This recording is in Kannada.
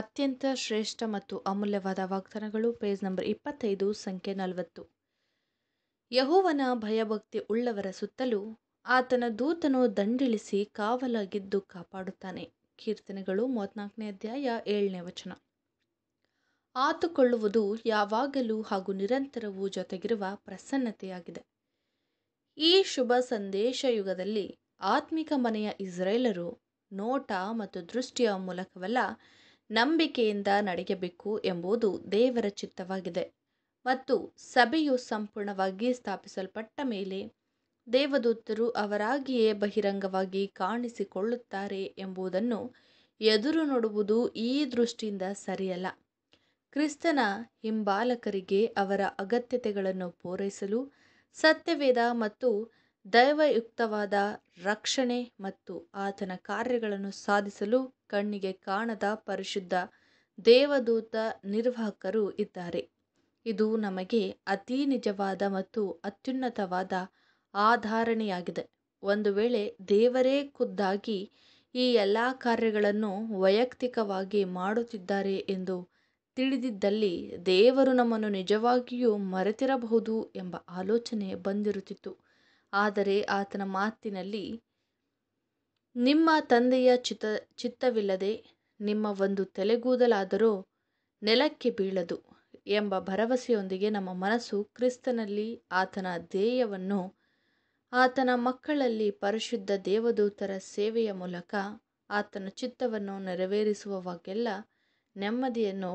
ಅತ್ಯಂತ ಶ್ರೇಷ್ಠ ಮತ್ತು ಅಮೂಲ್ಯವಾದ ವಾಗ್ದಾನಗಳು ಪೇಜ್ ನಂಬರ್ ಇಪ್ಪತ್ತೈದು ಸಂಖ್ಯೆ ನಲವತ್ತು ಯಹೋವನ ಭಯಭಕ್ತಿ ಉಳ್ಳವರ ಸುತ್ತಲೂ ಆತನ ದೂತನು ದಂಡಿಳಿಸಿ ಕಾವಲಾಗಿದ್ದು ಕಾಪಾಡುತ್ತಾನೆ ಕೀರ್ತನೆಗಳು ಮೂವತ್ನಾಲ್ಕನೇ ಅಧ್ಯಾಯ ಏಳನೇ ವಚನ ಆತುಕೊಳ್ಳುವುದು ಯಾವಾಗಲೂ ಹಾಗೂ ನಿರಂತರವೂ ಜೊತೆಗಿರುವ ಪ್ರಸನ್ನತೆಯಾಗಿದೆ ಈ ಶುಭ ಸಂದೇಶ ಯುಗದಲ್ಲಿ ಆತ್ಮಿಕ ಮನೆಯ ಇಸ್ರೇಲರು ನೋಟ ಮತ್ತು ದೃಷ್ಟಿಯ ಮೂಲಕವಲ್ಲ ನಂಬಿಕೆಯಿಂದ ನಡೆಯಬೇಕು ಎಂಬುದು ದೇವರ ಚಿತ್ತವಾಗಿದೆ ಮತ್ತು ಸಭೆಯು ಸಂಪೂರ್ಣವಾಗಿ ಸ್ಥಾಪಿಸಲ್ಪಟ್ಟ ಮೇಲೆ ದೇವದೂತರು ಅವರಾಗಿಯೇ ಬಹಿರಂಗವಾಗಿ ಕಾಣಿಸಿಕೊಳ್ಳುತ್ತಾರೆ ಎಂಬುದನ್ನು ಎದುರು ನೋಡುವುದು ಈ ದೃಷ್ಟಿಯಿಂದ ಸರಿಯಲ್ಲ ಕ್ರಿಸ್ತನ ಹಿಂಬಾಲಕರಿಗೆ ಅವರ ಅಗತ್ಯತೆಗಳನ್ನು ಪೂರೈಸಲು ಸತ್ಯವೇದ ಮತ್ತು ದೈವಯುಕ್ತವಾದ ರಕ್ಷಣೆ ಮತ್ತು ಆತನ ಕಾರ್ಯಗಳನ್ನು ಸಾಧಿಸಲು ಕಣ್ಣಿಗೆ ಕಾಣದ ಪರಿಶುದ್ಧ ದೇವದೂತ ನಿರ್ವಾಹಕರು ಇದ್ದಾರೆ ಇದು ನಮಗೆ ಅತೀ ನಿಜವಾದ ಮತ್ತು ಅತ್ಯುನ್ನತವಾದ ಆಧಾರಣೆಯಾಗಿದೆ ಒಂದು ವೇಳೆ ದೇವರೇ ಖುದ್ದಾಗಿ ಈ ಎಲ್ಲ ಕಾರ್ಯಗಳನ್ನು ವೈಯಕ್ತಿಕವಾಗಿ ಮಾಡುತ್ತಿದ್ದಾರೆ ಎಂದು ತಿಳಿದಿದ್ದಲ್ಲಿ ದೇವರು ನಮ್ಮನ್ನು ನಿಜವಾಗಿಯೂ ಮರೆತಿರಬಹುದು ಎಂಬ ಆಲೋಚನೆ ಬಂದಿರುತ್ತಿತ್ತು ಆದರೆ ಆತನ ಮಾತಿನಲ್ಲಿ ನಿಮ್ಮ ತಂದೆಯ ಚಿತ್ತ ಚಿತ್ತವಿಲ್ಲದೆ ನಿಮ್ಮ ಒಂದು ತಲೆಗೂದಲಾದರೂ ನೆಲಕ್ಕೆ ಬೀಳದು ಎಂಬ ಭರವಸೆಯೊಂದಿಗೆ ನಮ್ಮ ಮನಸ್ಸು ಕ್ರಿಸ್ತನಲ್ಲಿ ಆತನ ಧ್ಯೇಯವನ್ನು ಆತನ ಮಕ್ಕಳಲ್ಲಿ ಪರಿಶುದ್ಧ ದೇವದೂತರ ಸೇವೆಯ ಮೂಲಕ ಆತನ ಚಿತ್ತವನ್ನು ನೆರವೇರಿಸುವವಾಗೆಲ್ಲ ನೆಮ್ಮದಿಯನ್ನು